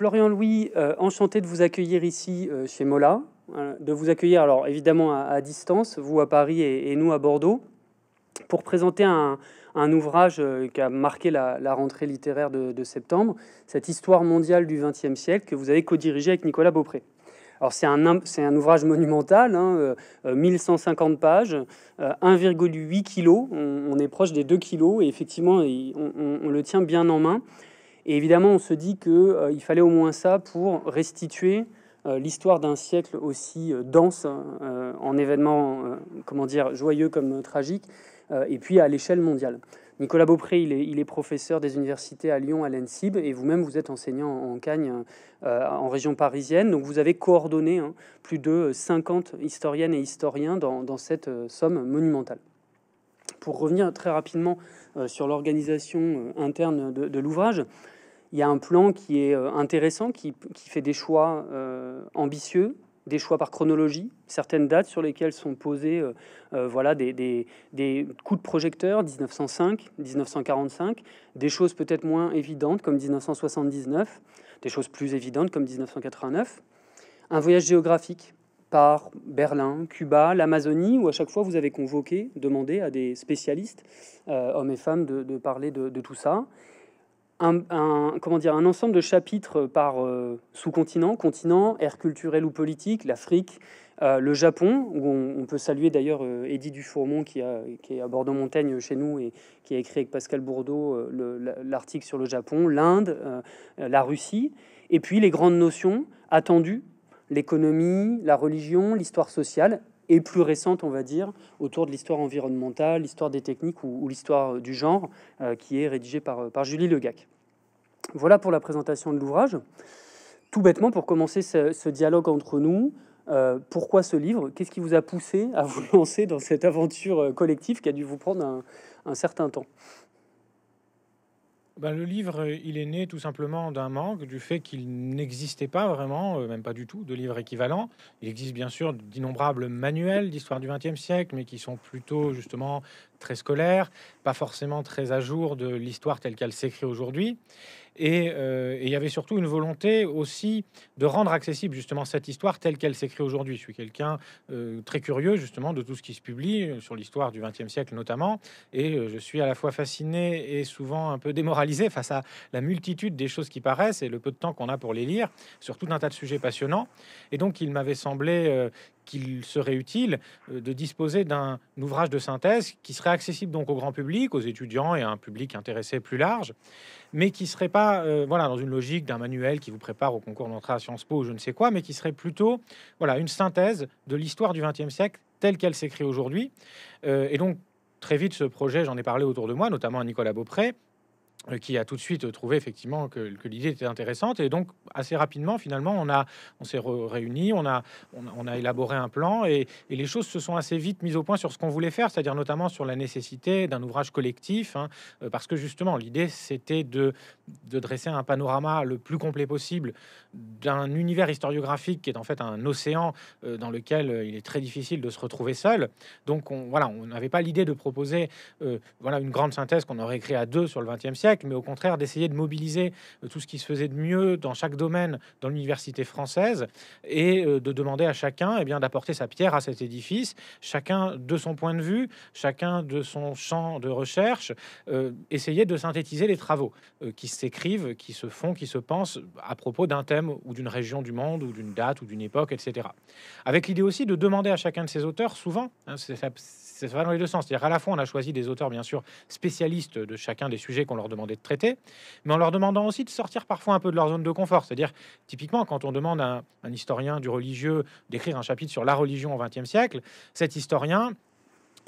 Florian Louis, euh, enchanté de vous accueillir ici euh, chez Mola, euh, de vous accueillir alors évidemment à, distance, vous à Paris et, nous à Bordeaux, pour présenter un, ouvrage qui a marqué la, rentrée littéraire de, septembre, cette histoire mondiale du XXe siècle que vous avez co-dirigé avec Nicolas Beaupré. Alors c'est un, ouvrage monumental, 1150 hein, pages, 1,8 kg, on, est proche des 2 kg et effectivement on, le tient bien en main. Et évidemment, on se dit qu'il euh, fallait au moins ça pour restituer euh, l'histoire d'un siècle aussi euh, dense en événements, comment dire, joyeux comme tragiques, et puis à l'échelle mondiale. Nicolas Beaupré, il est, professeur des universités à Lyon, à l'ENSIB, et vous-même, vous êtes enseignant en Cagne, en région parisienne. Donc, vous avez coordonné hein, plus de 50 historiennes et historiens dans, cette somme monumentale. Pour revenir très rapidement euh, sur l'organisation euh, interne de, l'ouvrage. Il y a un plan qui est euh, intéressant, qui, fait des choix ambitieux, des choix par chronologie, certaines dates sur lesquelles sont posées voilà, des, des, coups de projecteur, 1905, 1945, des choses peut-être moins évidentes comme 1979, des choses plus évidentes comme 1989, un voyage géographique par Berlin, Cuba, l'Amazonie, où à chaque fois vous avez convoqué, demandé à des spécialistes, euh, hommes et femmes, de, parler de, tout ça. Un, comment dire, un ensemble de chapitres par euh, sous-continent, continent, aire culturelle ou politique, l'Afrique, euh, le Japon, où on, peut saluer d'ailleurs Eddie Dufourmont qui, qui, est à Bordeaux-Montaigne chez nous et qui a écrit avec Pascal Bourdeau l'article sur le Japon, l'Inde, la Russie, et puis les grandes notions attendues l'économie, la religion, l'histoire sociale, et plus récente, on va dire, autour de l'histoire environnementale, l'histoire des techniques ou, l'histoire euh, du genre, euh, qui est rédigée par, euh, par Julie Legac. Voilà pour la présentation de l'ouvrage. Tout bêtement, pour commencer ce, dialogue entre nous, pourquoi ce livre Qu'est-ce qui vous a poussé à vous lancer dans cette aventure collective qui a dû vous prendre un certain temps ben, le livre, euh, il est né tout simplement d'un manque, du fait qu'il n'existait pas vraiment, euh, même pas du tout, de livres équivalents. Il existe bien sûr d'innombrables manuels d'histoire du XXe siècle, mais qui sont plutôt justement très scolaire, pas forcément très à jour de l'histoire telle qu'elle s'écrit aujourd'hui. Euh, et il y avait surtout une volonté aussi de rendre accessible justement cette histoire telle qu'elle s'écrit aujourd'hui. Je suis quelqu'un euh, très curieux justement de tout ce qui se publie euh, sur l'histoire du XXe siècle notamment, et je suis à la fois fasciné et souvent un peu démoralisé face à la multitude des choses qui paraissent et le peu de temps qu'on a pour les lire sur tout un tas de sujets passionnants. Et donc il m'avait semblé qu'il serait utile euh, de disposer d'un ouvrage de synthèse qui serait accessible donc au grand public, aux étudiants et à un public intéressé plus large, mais qui serait pas euh, voilà dans une logique d'un manuel qui vous prépare au concours d'entrée à Sciences Po ou je ne sais quoi, mais qui serait plutôt voilà une synthèse de l'histoire du XXe siècle telle qu'elle s'écrit aujourd'hui. Euh, et donc très vite, ce projet, j'en ai parlé autour de moi, notamment à Nicolas Beaupré, euh, qui a tout de suite trouvé effectivement que, l'idée était intéressante. Et donc, assez rapidement, finalement, on, a, on s'est réunis, on a, on, a élaboré un plan et, les choses se sont assez vite mises au point sur ce qu'on voulait faire, c'est-à-dire notamment sur la nécessité d'un ouvrage collectif, hein, euh, parce que justement, l'idée, c'était de, de dresser un panorama le plus complet possible d'un univers historiographique qui est en fait un océan euh, dans lequel il est très difficile de se retrouver seul. Donc, on, voilà, on n'avait pas l'idée de proposer voilà, une grande synthèse qu'on aurait écrite à deux sur le XXe siècle mais au contraire d'essayer de mobiliser euh, tout ce qui se faisait de mieux dans chaque domaine dans l'université française et euh, de demander à chacun et eh bien, d'apporter sa pierre à cet édifice, chacun de son point de vue, chacun de son champ de recherche, euh, essayer de synthétiser les travaux qui s'écrivent, qui se font, qui se pensent à propos d'un thème ou d'une région du monde ou d'une date ou d'une époque, etc. Avec l'idée aussi de demander à chacun de ces auteurs, souvent, hein, c'est ça, va dans les deux sens, c'est-à-dire à la fois on a choisi des auteurs bien sûr spécialistes de chacun des sujets qu'on leur demande demander de traiter, mais en leur demandant aussi de sortir parfois un peu de leur zone de confort. C'est-à-dire, typiquement, quand on demande à un, historien du religieux d'écrire un chapitre sur la religion au XXe siècle, cet historien,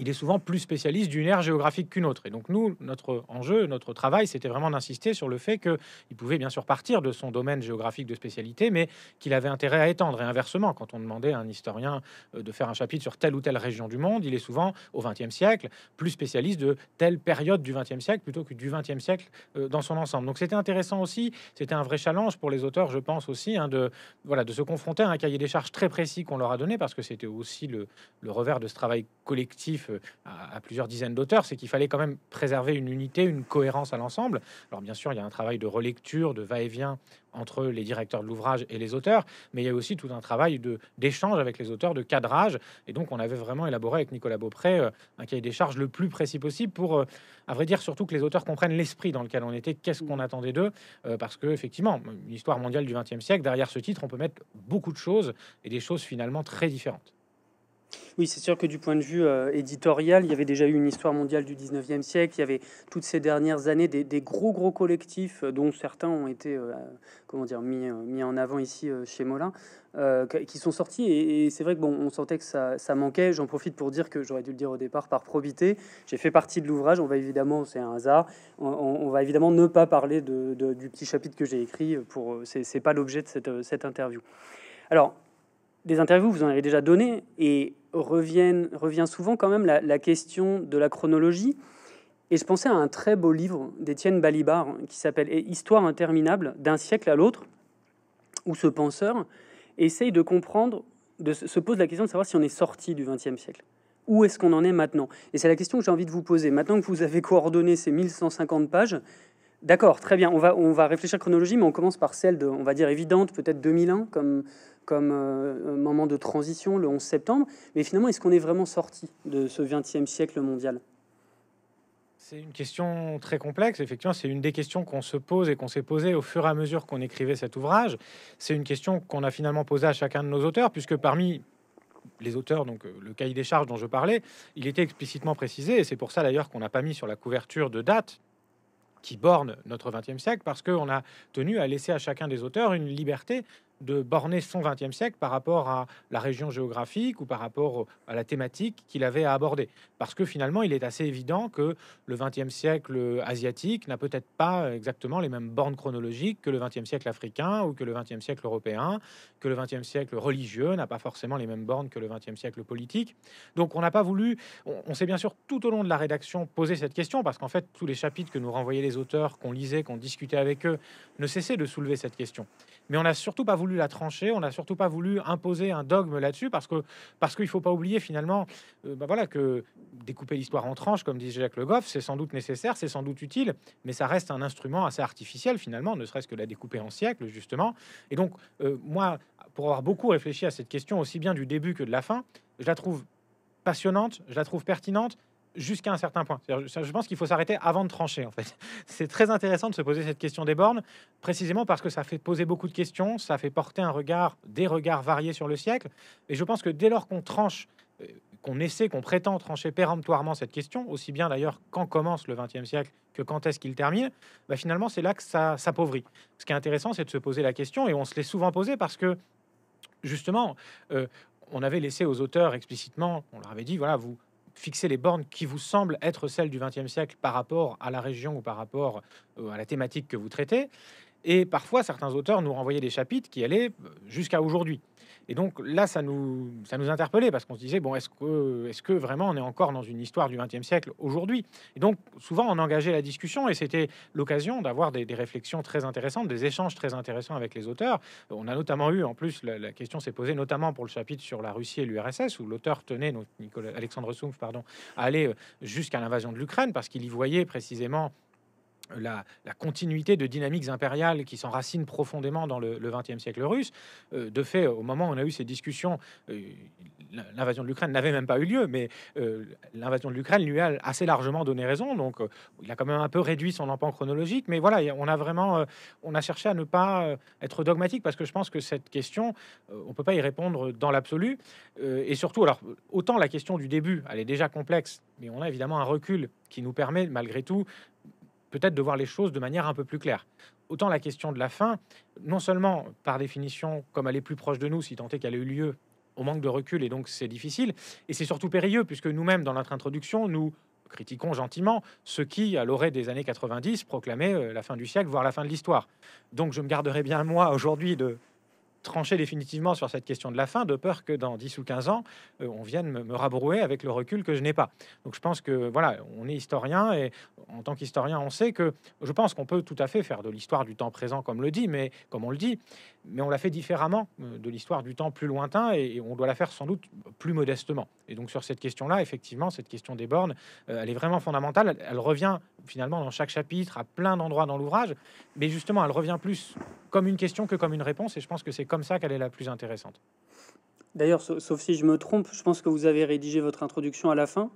il est souvent plus spécialiste d'une aire géographique qu'une autre. Et donc nous, notre enjeu, notre travail, c'était vraiment d'insister sur le fait qu'il pouvait bien sûr partir de son domaine géographique de spécialité, mais qu'il avait intérêt à étendre. Et inversement, quand on demandait à un historien euh, de faire un chapitre sur telle ou telle région du monde, il est souvent au XXe siècle plus spécialiste de telle période du XXe siècle plutôt que du XXe siècle euh, dans son ensemble. Donc c'était intéressant aussi, c'était un vrai challenge pour les auteurs, je pense aussi, hein, de, voilà, de se confronter à un cahier des charges très précis qu'on leur a donné, parce que c'était aussi le, le revers de ce travail collectif à, plusieurs dizaines d'auteurs, c'est qu'il fallait quand même préserver une unité, une cohérence à l'ensemble. Alors bien sûr, il y a un travail de relecture, de va-et-vient entre les directeurs de l'ouvrage et les auteurs, mais il y a aussi tout un travail de d'échange avec les auteurs, de cadrage. Et donc, on avait vraiment élaboré avec Nicolas Beaupré euh, un cahier des charges le plus précis possible pour, euh, à vrai dire, surtout que les auteurs comprennent l'esprit dans lequel on était, qu'est-ce qu'on mm. attendait d'eux, euh, parce que effectivement, l'histoire mondiale du XXe siècle, derrière ce titre, on peut mettre beaucoup de choses et des choses finalement très différentes. Oui, c'est sûr que du point de vue euh, éditorial, il y avait déjà eu une histoire mondiale du 19e siècle, il y avait toutes ces dernières années des, gros gros collectifs euh, dont certains ont été euh, comment dire mis, mis, en avant ici chez Molin, qui sont sortis et, c'est vrai que bon, on sentait que ça, ça manquait. J'en profite pour dire que j'aurais dû le dire au départ par probité. J'ai fait partie de l'ouvrage, on va évidemment, c'est un hasard, on, va évidemment ne pas parler de, du petit chapitre que j'ai écrit, pour c'est pas l'objet de cette, cette interview. Alors, des interviews, vous en avez déjà donné et reviennent, revient souvent quand même la, question de la chronologie. Et je pensais à un très beau livre d'Étienne Balibar qui s'appelle Histoire interminable d'un siècle à l'autre, où ce penseur essaye de comprendre, de, se pose la question de savoir si on est sorti du XXe siècle. Où est-ce qu'on en est maintenant Et c'est la question que j'ai envie de vous poser. Maintenant que vous avez coordonné ces 1150 pages, D'accord, très bien. On va, réfléchir à chronologie, mais on commence par celle, de, on va dire, évidente, peut-être 2001, comme, comme euh, moment de transition, le 11 septembre. Mais finalement, est-ce qu'on est vraiment sorti de ce 20e siècle mondial c'est une question très complexe, effectivement. C'est une des questions qu'on se pose et qu'on s'est posée au fur et à mesure qu'on écrivait cet ouvrage. C'est une question qu'on a finalement posée à chacun de nos auteurs, puisque parmi les auteurs, donc euh, le cahier des charges dont je parlais, il était explicitement précisé, et c'est pour ça d'ailleurs qu'on n'a pas mis sur la couverture de date qui borne notre XXe siècle, parce qu'on a tenu à laisser à chacun des auteurs une liberté de borner son XXe siècle par rapport à la région géographique ou par rapport à la thématique qu'il avait à aborder. Parce que finalement, il est assez évident que le XXe siècle asiatique n'a peut-être pas exactement les mêmes bornes chronologiques que le XXe siècle africain ou que le XXe siècle européen, que le XXe siècle religieux n'a pas forcément les mêmes bornes que le XXe siècle politique. Donc on n'a pas voulu, on, on s'est bien sûr tout au long de la rédaction posé cette question, parce qu'en fait, tous les chapitres que nous renvoyaient les auteurs, qu'on lisait, qu'on discutait avec eux, ne cessaient de soulever cette question mais on n'a surtout pas voulu la trancher, on n'a surtout pas voulu imposer un dogme là-dessus, parce que parce qu'il faut pas oublier finalement, euh, bah voilà que découper l'histoire en tranches, comme disait Jacques Le Goff, c'est sans doute nécessaire, c'est sans doute utile, mais ça reste un instrument assez artificiel finalement, ne serait-ce que la découper en siècles justement. Et donc euh, moi, pour avoir beaucoup réfléchi à cette question aussi bien du début que de la fin, je la trouve passionnante, je la trouve pertinente, jusqu'à un certain point. Je pense qu'il faut s'arrêter avant de trancher, en fait. C'est très intéressant de se poser cette question des bornes, précisément parce que ça fait poser beaucoup de questions, ça fait porter un regard, des regards variés sur le siècle. Et je pense que dès lors qu'on tranche, euh, qu'on essaie, qu'on prétend trancher péremptoirement cette question, aussi bien d'ailleurs quand commence le XXe siècle que quand est-ce qu'il termine, bah, finalement c'est là que ça s'appauvrit. Ce qui est intéressant, c'est de se poser la question, et on se l'est souvent posé parce que, justement, euh, on avait laissé aux auteurs explicitement, on leur avait dit, voilà, vous, fixer les bornes qui vous semblent être celles du XXe siècle par rapport à la région ou par rapport euh, à la thématique que vous traitez. Et parfois, certains auteurs nous renvoyaient des chapitres qui allaient euh, jusqu'à aujourd'hui. Et donc là, ça nous, ça interpellait parce qu'on se disait, bon, est-ce que, est que vraiment on est encore dans une histoire du XXe siècle aujourd'hui Et donc souvent, on engageait la discussion et c'était l'occasion d'avoir des, réflexions très intéressantes, des échanges très intéressants avec les auteurs. On a notamment eu, en plus, la, question s'est posée notamment pour le chapitre sur la Russie et l'URSS, où l'auteur tenait, Nicolas, Alexandre Soumf, pardon, à aller euh, jusqu'à l'invasion de l'Ukraine parce qu'il y voyait précisément la, continuité de dynamiques impériales qui s'enracinent profondément dans le XXe siècle russe. Euh, de fait, au moment où on a eu ces discussions, euh, l'invasion de l'Ukraine n'avait même pas eu lieu, mais euh, l'invasion de l'Ukraine lui a assez largement donné raison. Donc, il a quand même un peu réduit son empan chronologique. Mais voilà, on a vraiment, on a cherché à ne pas être dogmatique parce que je pense que cette question, on peut pas y répondre dans l'absolu. et surtout, alors, autant la question du début, elle est déjà complexe, mais on a évidemment un recul qui nous permet malgré tout peut-être de voir les choses de manière un peu plus claire. Autant la question de la fin, non seulement par définition, comme elle est plus proche de nous, si tant est qu'elle ait eu lieu, on manque de recul et donc c'est difficile, et c'est surtout périlleux, puisque nous-mêmes, dans notre introduction, nous critiquons gentiment ce qui, à l'orée des années 90, proclamaient euh, la fin du siècle, voire la fin de l'histoire. Donc je me garderai bien, moi, aujourd'hui, de trancher définitivement sur cette question de la fin, de peur que dans 10 ou 15 ans, euh, on vienne me, rabrouer avec le recul que je n'ai pas. Donc je pense que, voilà, on est historien et en tant qu'historien, on sait que je pense qu'on peut tout à fait faire de l'histoire du temps présent, comme, le dit, mais, comme on le dit, mais on la fait différemment euh, de l'histoire du temps plus lointain et, on doit la faire sans doute plus modestement. Et donc sur cette question-là, effectivement, cette question des bornes, euh, elle est vraiment fondamentale. Elle, elle revient finalement dans chaque chapitre, à plein d'endroits dans l'ouvrage, mais justement, elle revient plus comme une question que comme une réponse et je pense que c'est comme ça qu'elle est la plus intéressante. D'ailleurs, sauf, si je me trompe, je pense que vous avez rédigé votre introduction à la fin,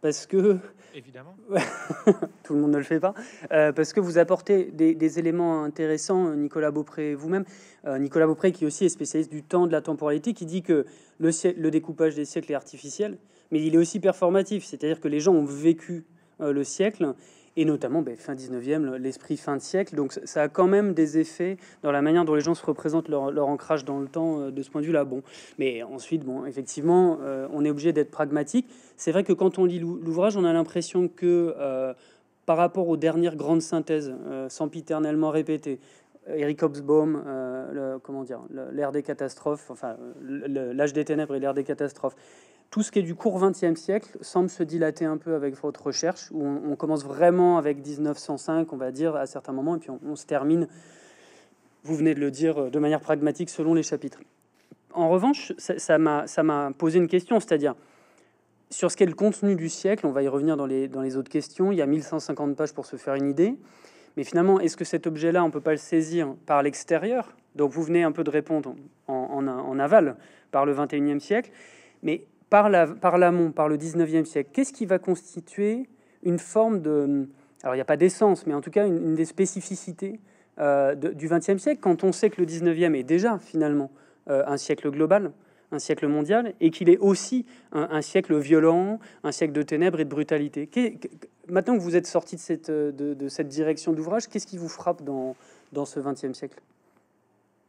parce que... Évidemment. Tout le monde ne le fait pas. Euh, parce que vous apportez des, éléments intéressants, Nicolas Beaupré vous-même. Euh, Nicolas Beaupré, qui aussi est spécialiste du temps, de la temporalité, qui dit que le, le découpage des siècles est artificiel, mais il est aussi performatif, c'est-à-dire que les gens ont vécu euh, le siècle et notamment ben, fin 19e, l'esprit fin de siècle. Donc ça a quand même des effets dans la manière dont les gens se représentent leur, ancrage dans le temps euh, de ce point de vue-là. Bon, mais ensuite, bon, effectivement, euh, on est obligé d'être pragmatique. C'est vrai que quand on lit l'ouvrage, on a l'impression que euh, par rapport aux dernières grandes synthèses, euh, sempiternellement répétées, Eric Hobsbawm, le, comment dire, l'ère des catastrophes, enfin l'âge des ténèbres et l'ère des catastrophes, tout ce qui est du court XXe siècle semble se dilater un peu avec votre recherche, où on, commence vraiment avec 1905, on va dire, à certains moments, et puis on, se termine, vous venez de le dire, de manière pragmatique selon les chapitres. En revanche, ça m'a posé une question, c'est-à-dire, sur ce qu'est le contenu du siècle, on va y revenir dans les, dans les autres questions, il y a 1150 pages pour se faire une idée, mais finalement, est-ce que cet objet-là, on ne peut pas le saisir par l'extérieur Donc vous venez un peu de répondre en, aval par le 21 siècle, mais par l'amont, par, le 19e siècle, qu'est-ce qui va constituer une forme de... Alors il n'y a pas d'essence, mais en tout cas une, des spécificités euh, du 20e siècle, quand on sait que le 19e est déjà finalement euh, un siècle global, un siècle mondial, et qu'il est aussi un, siècle violent, un siècle de ténèbres et de brutalité. maintenant que vous êtes sorti euh, de cette, direction d'ouvrage, qu'est-ce qui vous frappe dans, dans ce 20e siècle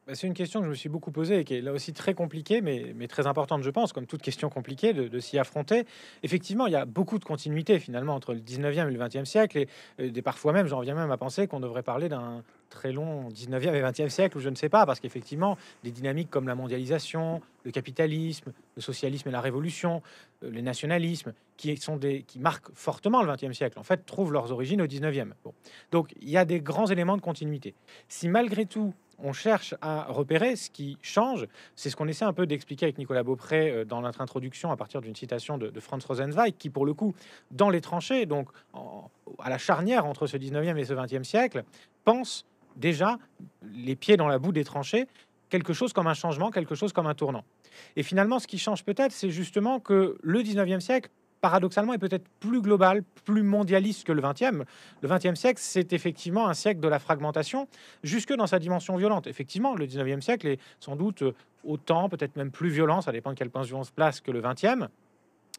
bah, c'est une question que je me suis beaucoup posée et qui est là aussi très compliquée, mais, très importante, je pense, comme toute question compliquée, de, s'y affronter. Effectivement, il y a beaucoup de continuité finalement entre le 19e et le 20e siècle, et, euh, parfois même, j'en viens même à penser qu'on devrait parler d'un très long 19e et 20e siècle, ou je ne sais pas, parce qu'effectivement, des dynamiques comme la mondialisation, le capitalisme, le socialisme et la révolution, euh, les nationalismes, qui, sont des, qui marquent fortement le 20e siècle, en fait, trouvent leurs origines au 19e. Donc, il y a des grands éléments de continuité. Si malgré tout, on cherche à repérer ce qui change. C'est ce qu'on essaie un peu d'expliquer avec Nicolas Beaupré euh, dans notre introduction à partir d'une citation de, Franz Rosenzweig, qui, pour le coup, dans les tranchées, donc à la charnière entre ce 19e et ce 20e siècle, pense déjà les pieds dans la boue des tranchées quelque chose comme un changement, quelque chose comme un tournant. Et finalement, ce qui change peut-être, c'est justement que le 19e siècle paradoxalement, est peut-être plus global, plus mondialiste que le XXe. Le XXe siècle, c'est effectivement un siècle de la fragmentation, jusque dans sa dimension violente. Effectivement, le XIXe siècle est sans doute euh, autant, peut-être même plus violent, ça dépend de quelle point on se place, que le XXe.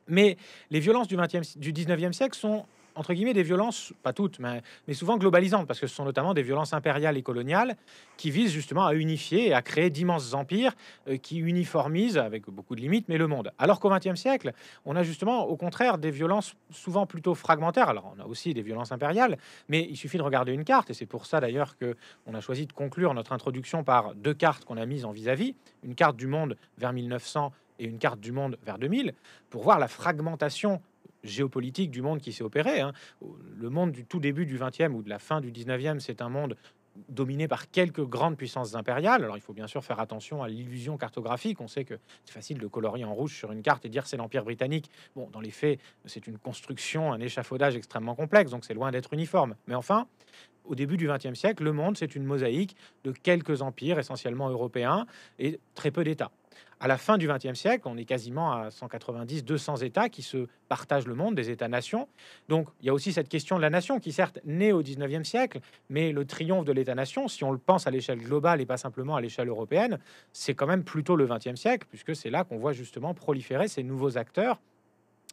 Mais les violences du, 20 du siècle sont entre guillemets, des violences, pas toutes, mais, souvent globalisantes, parce que ce sont notamment des violences impériales et coloniales qui visent justement à unifier et à créer d'immenses empires euh, qui uniformisent, avec beaucoup de limites, mais le monde. Alors qu'au XXe siècle, on a justement, au contraire, des violences souvent plutôt fragmentaires. Alors, on a aussi des violences impériales, mais il suffit de regarder une carte, et c'est pour ça d'ailleurs que on a choisi de conclure notre introduction par deux cartes qu'on a mises en vis-à-vis, -vis, une carte du monde vers 1900 et une carte du monde vers 2000, pour voir la fragmentation géopolitique du monde qui s'est opéré. Hein. Le monde du tout début du 20e ou de la fin du 19e, c'est un monde dominé par quelques grandes puissances impériales. Alors il faut bien sûr faire attention à l'illusion cartographique. On sait que c'est facile de colorier en rouge sur une carte et dire c'est l'Empire britannique. Bon, dans les faits, c'est une construction, un échafaudage extrêmement complexe, donc c'est loin d'être uniforme. Mais enfin, au début du XXe siècle, le monde, c'est une mosaïque de quelques empires, essentiellement européens, et très peu d'États à la fin du XXe siècle, on est quasiment à 190, 200 États qui se partagent le monde, des États-nations. Donc il y a aussi cette question de la nation qui, certes, naît au XIXe siècle, mais le triomphe de l'État-nation, si on le pense à l'échelle globale et pas simplement à l'échelle européenne, c'est quand même plutôt le XXe siècle, puisque c'est là qu'on voit justement proliférer ces nouveaux acteurs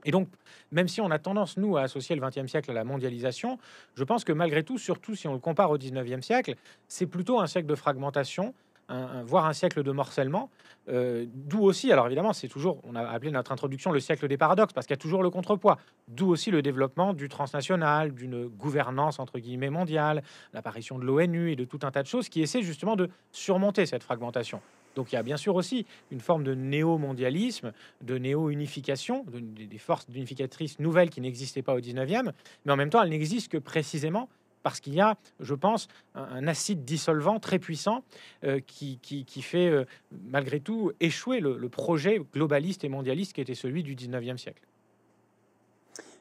et donc, même si on a tendance, nous, à associer le XXe siècle à la mondialisation, je pense que malgré tout, surtout si on le compare au XIXe siècle, c'est plutôt un siècle de fragmentation, un, un, voire un siècle de morcellement. Euh, d'où aussi, alors évidemment, c'est toujours, on a appelé notre introduction le siècle des paradoxes, parce qu'il y a toujours le contrepoids. D'où aussi le développement du transnational, d'une gouvernance entre guillemets mondiale, l'apparition de l'ONU et de tout un tas de choses qui essaient justement de surmonter cette fragmentation. Donc il y a bien sûr aussi une forme de néo-mondialisme, de néo-unification, des forces unificatrices nouvelles qui n'existaient pas au 19e, mais en même temps, elles n'existent que précisément parce qu'il y a, je pense, un, acide dissolvant très puissant euh, qui, qui, fait euh, malgré tout échouer le, projet globaliste et mondialiste qui était celui du 19e siècle.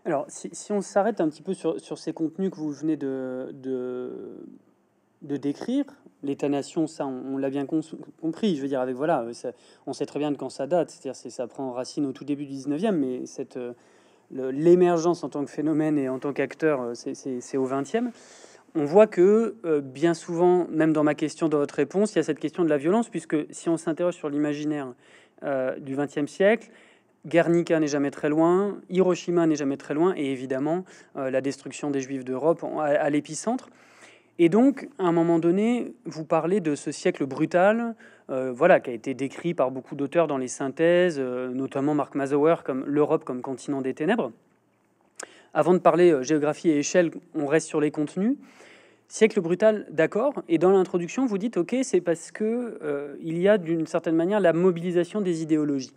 Alors, si, on s'arrête un petit peu sur, sur, ces contenus que vous venez de, de, de décrire, l'État-nation, ça, on, l'a bien compris. Je veux dire, avec voilà, on sait très bien de quand ça date. C'est-à-dire, ça prend racine au tout début du 19e, mais cette. Euh, l'émergence en tant que phénomène et en tant qu'acteur, euh, c'est au 20e. On voit que euh, bien souvent, même dans ma question, dans votre réponse, il y a cette question de la violence, puisque si on s'interroge sur l'imaginaire euh, du 20e siècle, Guernica n'est jamais très loin, Hiroshima n'est jamais très loin, et évidemment la destruction des Juifs d'Europe à l'épicentre. Et donc, à un moment donné, vous parlez de ce siècle brutal, euh, voilà, qui a été décrit par beaucoup d'auteurs dans les synthèses, euh, notamment Marc Mazower, comme l'Europe comme continent des ténèbres. Avant de parler euh, géographie et échelle, on reste sur les contenus. Siècle brutal, d'accord. Et dans l'introduction, vous dites, ok, c'est parce que il y a d'une certaine manière la mobilisation des idéologies.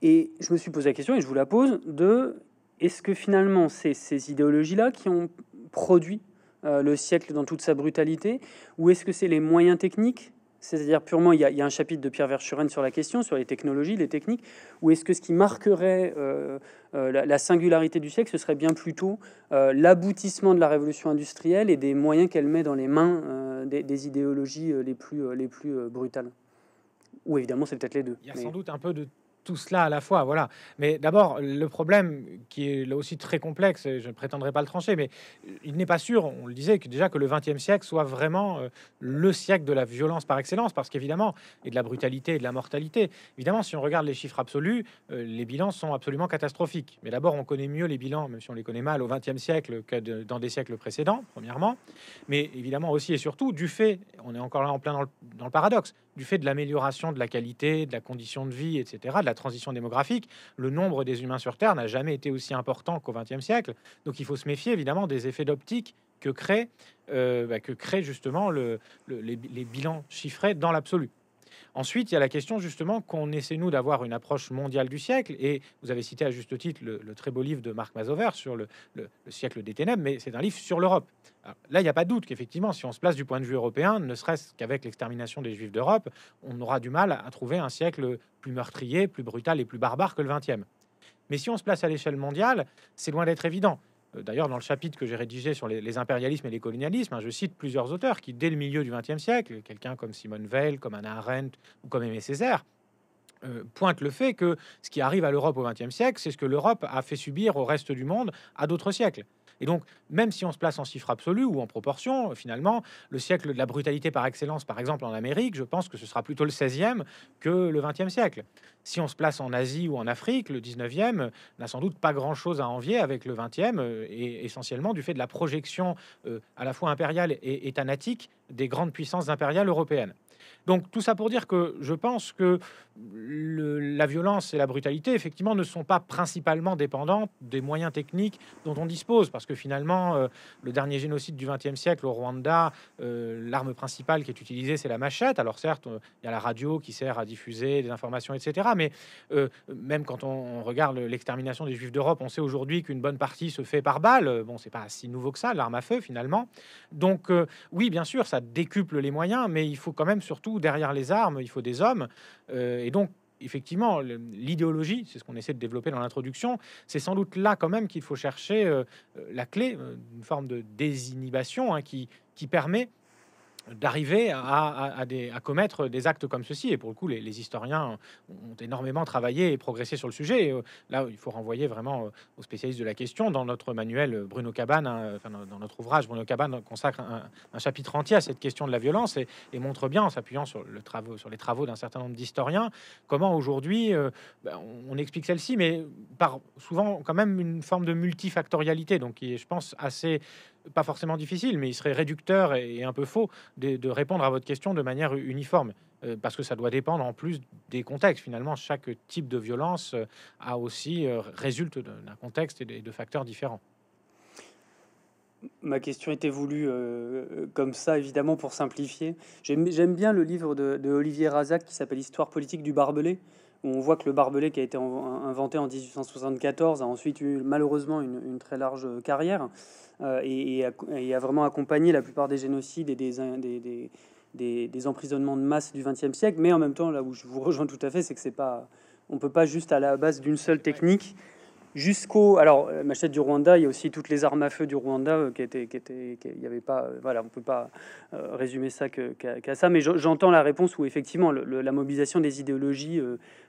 Et je me suis posé la question, et je vous la pose, de est-ce que finalement c'est ces idéologies-là qui ont produit euh, le siècle dans toute sa brutalité Ou est-ce que c'est les moyens techniques c'est-à-dire purement, il y, a, un chapitre de Pierre Verschuren sur la question, sur les technologies, les techniques, ou est-ce que ce qui marquerait euh, euh, la, singularité du siècle, ce serait bien plutôt l'aboutissement de la révolution industrielle et des moyens qu'elle met dans les mains des, idéologies les plus, les plus brutales Ou évidemment, c'est peut-être les deux. Il y a sans doute un peu de tout cela à la fois. Voilà. Mais d'abord, le problème qui est là aussi très complexe, je ne prétendrai pas le trancher, mais il n'est pas sûr, on le disait, que déjà que le 20e siècle soit vraiment euh, le siècle de la violence par excellence, parce qu'évidemment, et de la brutalité et de la mortalité. Évidemment, si on regarde les chiffres absolus, euh, les bilans sont absolument catastrophiques. Mais d'abord, on connaît mieux les bilans, même si on les connaît mal, au 20e siècle que dans des siècles précédents, premièrement. Mais évidemment aussi et surtout, du fait, on est encore là en plein dans le paradoxe, du fait de l'amélioration de la qualité, de la condition de vie, etc., de la transition démographique, le nombre des humains sur Terre n'a jamais été aussi important qu'au XXe siècle. Donc il faut se méfier évidemment des effets d'optique que créent, euh, bah, que justement les bilans chiffrés dans l'absolu. Ensuite, il y a la question justement qu'on essaie, nous, d'avoir une approche mondiale du siècle. Et vous avez cité à juste titre le, très beau livre de Marc Mazover sur le, siècle des ténèbres, mais c'est un livre sur l'Europe. Là, il n'y a pas de doute qu'effectivement, si on se place du point de vue européen, ne serait-ce qu'avec l'extermination des Juifs d'Europe, on aura du mal à trouver un siècle plus meurtrier, plus brutal et plus barbare que le XXe. Mais si on se place à l'échelle mondiale, c'est loin d'être évident. Euh, d'ailleurs, dans le chapitre que j'ai rédigé sur les, impérialismes et les colonialismes, hein, je cite plusieurs auteurs qui, dès le milieu du XXe siècle, quelqu'un comme Simone Veil, comme Anna Arendt ou comme Aimé Césaire, euh, pointent le fait que ce qui arrive à l'Europe au XXe siècle, c'est ce que l'Europe a fait subir au reste du monde à d'autres siècles. Et donc, même si on se place en chiffres absolus ou en proportion, finalement, le siècle de la brutalité par excellence, par exemple en Amérique, je pense que ce sera plutôt le 16e que le 20e siècle. Si on se place en Asie ou en Afrique, le 19e n'a sans doute pas grand-chose à envier avec le 20e, euh, et essentiellement du fait de la projection euh, à la fois impériale et, étanatique des grandes puissances impériales européennes. Donc tout ça pour dire que je pense que la violence et la brutalité, effectivement, ne sont pas principalement dépendantes des moyens techniques dont on dispose, parce que finalement, euh, le dernier génocide du XXe siècle au Rwanda, euh, l'arme principale qui est utilisée, c'est la machette. Alors certes, il y a la radio qui sert à diffuser des informations, etc. Mais euh, même quand on, regarde l'extermination des Juifs d'Europe, on sait aujourd'hui qu'une bonne partie se fait par balle. Bon, c'est pas si nouveau que ça, l'arme à feu finalement. Donc oui, bien sûr, ça décuple les moyens, mais il faut quand même surtout derrière les armes, il faut des hommes. Euh, et donc, effectivement, l'idéologie, c'est ce qu'on essaie de développer dans l'introduction, c'est sans doute là quand même qu'il faut chercher euh, la clé, euh, une forme de désinhibition hein, qui, qui permet d'arriver à, commettre des actes comme ceci. Et pour le coup, les, historiens ont énormément travaillé et progressé sur le sujet. Euh, là, il faut renvoyer vraiment euh, aux spécialistes de la question. Dans notre manuel, euh, Bruno Cabane, hein, dans notre ouvrage, Bruno Cabane consacre un, chapitre entier à cette question de la violence et, montre bien, en s'appuyant sur, le travaux, sur les travaux d'un certain nombre d'historiens, comment aujourd'hui, ben, on, explique celle-ci, mais par souvent quand même une forme de multifactorialité, donc qui est, je pense, assez pas forcément difficile, mais il serait réducteur et, un peu faux de, répondre à votre question de manière uniforme, euh, parce que ça doit dépendre en plus des contextes. Finalement, chaque type de violence euh, a aussi euh, résulte d'un contexte et de, facteurs différents. Ma question était voulue comme ça, évidemment, pour simplifier. J'aime bien le livre de, Olivier Razac qui s'appelle Histoire politique du barbelé, où on voit que le barbelé qui a été inventé en 1874 a ensuite eu malheureusement une, une très large carrière. Euh, et, a, vraiment accompagné la plupart des génocides et des, emprisonnements de masse du XXe siècle, mais en même temps, là où je vous rejoins tout à fait, c'est que c'est pas, on peut pas juste à la base d'une seule technique jusqu'au, alors euh, machette du Rwanda, il y a aussi toutes les armes à feu du Rwanda euh, qui étaient, qui étaient, il avait pas, voilà, on peut pas résumer ça qu'à ça, mais j'entends la réponse où effectivement la mobilisation des idéologies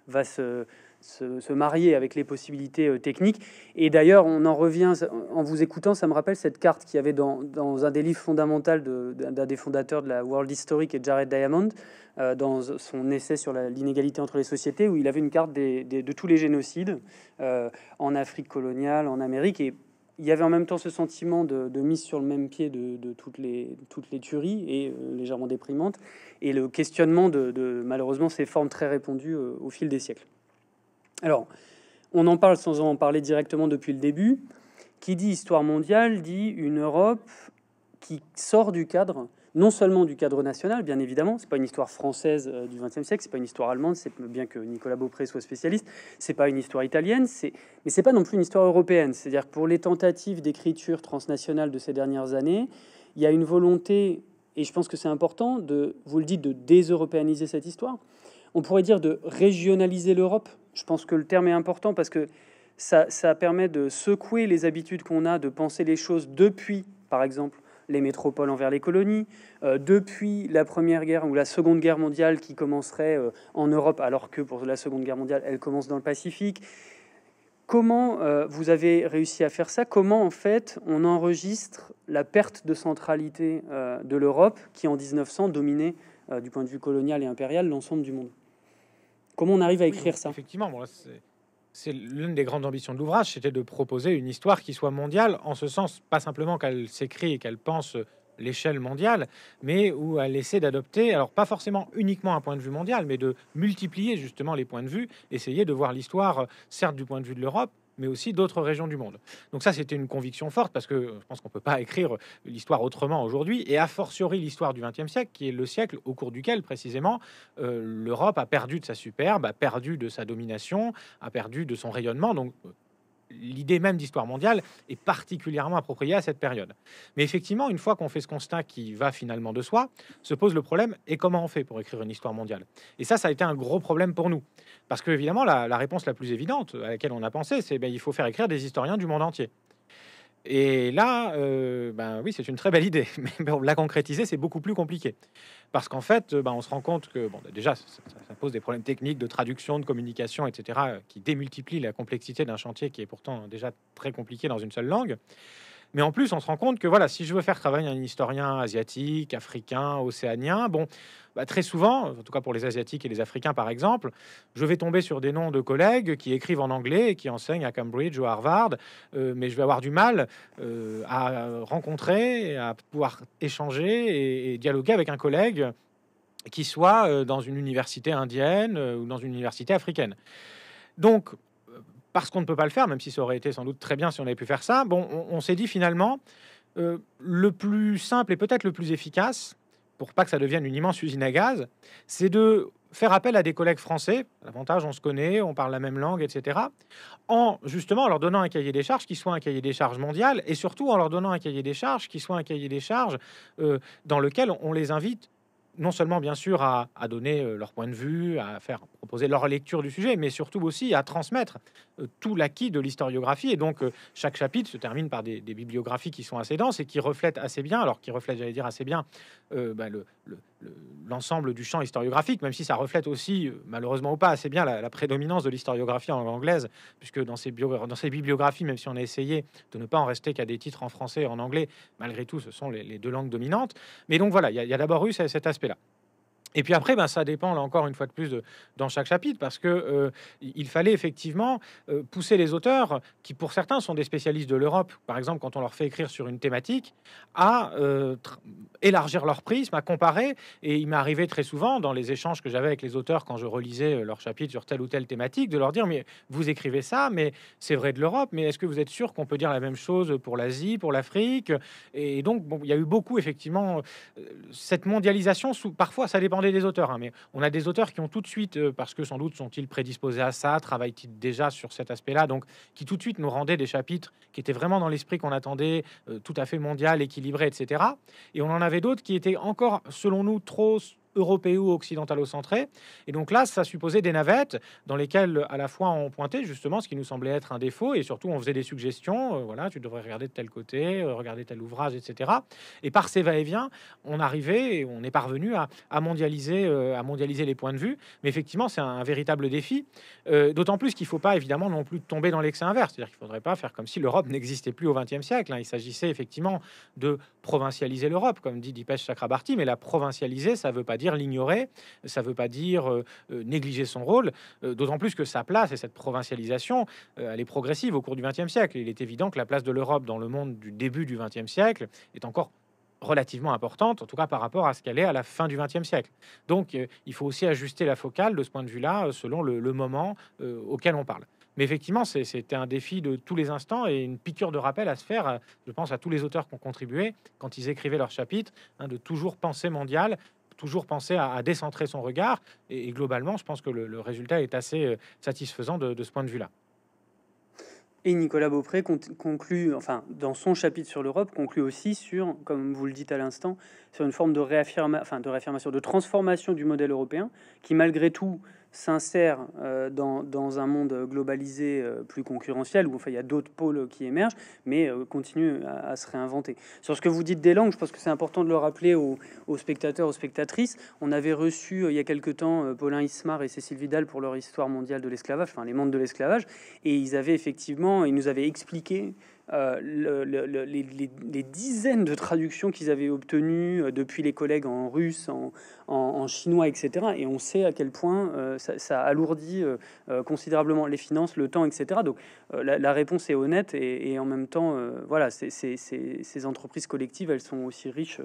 va se se, marier avec les possibilités euh, techniques. Et d'ailleurs, on en revient, en vous écoutant, ça me rappelle cette carte qui avait dans, un des livres fondamentaux d'un des fondateurs de la World Historic et Jared Diamond, euh, dans son essai sur l'inégalité entre les sociétés, où il avait une carte de tous les génocides euh, en Afrique coloniale, en Amérique, et il y avait en même temps ce sentiment de, mise sur le même pied de, toutes, les, toutes les tueries et légèrement déprimantes, et le questionnement de, malheureusement ces formes très répandues au fil des siècles. Alors, on en parle sans en parler directement depuis le début. Qui dit histoire mondiale dit une Europe qui sort du cadre, non seulement du cadre national, bien évidemment, n'est pas une histoire française euh, du XXe siècle, c'est pas une histoire allemande, c'est bien que Nicolas Beaupré soit spécialiste, c'est pas une histoire italienne, mais mais c'est pas non plus une histoire européenne. C'est-à-dire que pour les tentatives d'écriture transnationale de ces dernières années, il y a une volonté, et je pense que c'est important de, vous le dites, de déseuropéaniser cette histoire. On pourrait dire de régionaliser l'Europe, je pense que le terme est important parce que ça, permet de secouer les habitudes qu'on a de penser les choses depuis, par exemple, les métropoles envers les colonies, euh, depuis la Première Guerre ou la Seconde Guerre mondiale qui commencerait euh, en Europe, alors que pour la Seconde Guerre mondiale, elle commence dans le Pacifique. Comment euh, vous avez réussi à faire ça Comment en fait on enregistre la perte de centralité de l'Europe qui en 1900 dominait du point de vue colonial et impérial l'ensemble du monde Comment on arrive à écrire ça Effectivement, c'est l'une des grandes ambitions de l'ouvrage, c'était de proposer une histoire qui soit mondiale, en ce sens, pas simplement qu'elle s'écrit et qu'elle pense l'échelle mondiale, mais où elle essaie d'adopter, alors pas forcément uniquement un point de vue mondial, mais de multiplier justement les points de vue, essayer de voir l'histoire, certes du point de vue de l'Europe, mais aussi d'autres régions du monde. Donc ça, c'était une conviction forte parce que euh, je pense qu'on ne peut pas écrire euh, l'histoire autrement aujourd'hui, et a fortiori l'histoire du XXe siècle, qui est le siècle au cours duquel, précisément, euh, l'Europe a perdu de sa superbe, a perdu de sa domination, a perdu de son rayonnement. Donc l'idée même d'histoire mondiale est particulièrement appropriée à cette période. Mais effectivement, une fois qu'on fait ce constat qui va finalement de soi, se pose le problème et comment on fait pour écrire une histoire mondiale Et ça, ça a été un gros problème pour nous. Parce que évidemment, la, réponse la plus évidente à laquelle on a pensé, c'est ben, il faut faire écrire des historiens du monde entier. Et là, euh, ben oui, c'est une très belle idée, mais la concrétiser, c'est beaucoup plus compliqué. Parce qu'en fait, euh, ben, on se rend compte que, déjà, ça, ça, pose des problèmes techniques de traduction, de communication, etc., qui démultiplient la complexité d'un chantier qui est pourtant déjà très compliqué dans une seule langue. Mais en plus, on se rend compte que voilà, si je veux faire travailler un historien asiatique, africain, océanien, bon, bah, très souvent, en tout cas pour les asiatiques et les africains par exemple, je vais tomber sur des noms de collègues qui écrivent en anglais et qui enseignent à Cambridge ou à Harvard, euh, mais je vais avoir du mal euh, à rencontrer, à pouvoir échanger et, et dialoguer avec un collègue qui soit euh, dans une université indienne ou dans une université africaine. Donc, parce qu'on ne peut pas le faire, même si ça aurait été sans doute très bien si on avait pu faire ça, bon, on, s'est dit finalement, euh, le plus simple et peut-être le plus efficace, pour pas que ça devienne une immense usine à gaz, c'est de faire appel à des collègues français, l'avantage on se connaît, on parle la même langue, etc., en justement en leur donnant un cahier des charges qui soit un cahier des charges mondial, et surtout en leur donnant un cahier des charges qui soit un cahier des charges euh, dans lequel on les invite non seulement bien sûr à, à, donner euh, leur point de vue, à faire proposer leur lecture du sujet, mais surtout aussi à transmettre euh, tout l'acquis de l'historiographie. Et donc, euh, chaque chapitre se termine par des, bibliographies qui sont assez denses et qui reflètent assez bien, alors qui reflètent, j'allais dire, assez bien euh, ben, l'ensemble du champ historiographique, même si ça reflète aussi, malheureusement ou pas, assez bien la, prédominance de l'historiographie en anglaise, puisque dans ces, bio, dans ces bibliographies, même si on a essayé de ne pas en rester qu'à des titres en français et en anglais, malgré tout, ce sont les, deux langues dominantes. Mais donc, voilà, il y a d'abord eu cet aspect-là. Et puis après, ben, ça dépend, là encore une fois de plus, de, dans chaque chapitre, parce que euh, il fallait effectivement euh, pousser les auteurs, qui pour certains sont des spécialistes de l'Europe, par exemple, quand on leur fait écrire sur une thématique, à euh, élargir leur prisme, à comparer. Et il m'est arrivé très souvent, dans les échanges que j'avais avec les auteurs quand je relisais leur chapitre sur telle ou telle thématique, de leur dire, mais vous écrivez ça, mais c'est vrai de l'Europe, mais est-ce que vous êtes sûr qu'on peut dire la même chose pour l'Asie, pour l'Afrique Et donc, bon, il y a eu beaucoup, effectivement, cette mondialisation, sous, parfois, ça dépend des auteurs, hein, mais on a des auteurs qui ont tout de suite, euh, parce que sans doute sont-ils prédisposés à ça, travaillent-ils déjà sur cet aspect-là, donc qui tout de suite nous rendaient des chapitres qui étaient vraiment dans l'esprit qu'on attendait, euh, tout à fait mondial, équilibré, etc. Et on en avait d'autres qui étaient encore, selon nous, trop européo au centré Et donc là, ça supposait des navettes dans lesquelles à la fois on pointait justement ce qui nous semblait être un défaut et surtout on faisait des suggestions. Euh, voilà, tu devrais regarder de tel côté, euh, regarder tel ouvrage, etc. Et par ces va-et-vient, on arrivait on est parvenu à, mondialiser, euh, à mondialiser les points de vue. Mais effectivement, c'est un, véritable défi. D'autant plus qu'il ne faut pas évidemment non plus tomber dans l'excès inverse. C'est-à-dire qu'il ne faudrait pas faire comme si l'Europe n'existait plus au XXe siècle. Hein. Il s'agissait effectivement de provincialiser l'Europe, comme dit Dipesh Chakrabarti, mais la provincialiser, ça ne veut pas dire dire l'ignorer, ça ne veut pas dire euh, euh, négliger son rôle, euh, d'autant plus que sa place et cette provincialisation, elle est progressive au cours du XXe siècle. Il est évident que la place de l'Europe dans le monde du début du XXe siècle est encore relativement importante, en tout cas par rapport à ce qu'elle est à la fin du XXe siècle. Donc il faut aussi ajuster la focale de ce point de vue-là selon le, moment auquel on parle. Mais effectivement, c'était un défi de tous les instants et une piqûre de rappel à se faire, je pense, à tous les auteurs qui ont contribué quand ils écrivaient leurs chapitres, hein, de toujours penser mondial, toujours penser à, décentrer son regard. Et, globalement, je pense que le, résultat est assez euh, satisfaisant de, ce point de vue-là. Et Nicolas Beaupré conclut, enfin, dans son chapitre sur l'Europe, conclut aussi sur, comme vous le dites à l'instant, sur une forme de, réaffirmation, enfin, de réaffirmation, de transformation du modèle européen, qui malgré tout s'insère euh, dans, un monde globalisé euh, plus concurrentiel, où enfin, il y a d'autres pôles qui émergent, mais euh, continue à, se réinventer. Sur ce que vous dites des langues, je pense que c'est important de le rappeler aux, aux, spectateurs, aux spectatrices. On avait reçu il y a quelque temps Paulin Ismar et Cécile Vidal pour leur histoire mondiale de l'esclavage, enfin les mondes de l'esclavage, et ils avaient effectivement, ils nous avaient expliqué euh, les, dizaines de traductions qu'ils avaient obtenues euh, depuis les collègues en russe, en, chinois, etc. Et on sait à quel point euh, ça, alourdit considérablement les finances, le temps, etc. Donc la, réponse est honnête et, en même temps, voilà, ces entreprises collectives, elles sont aussi riches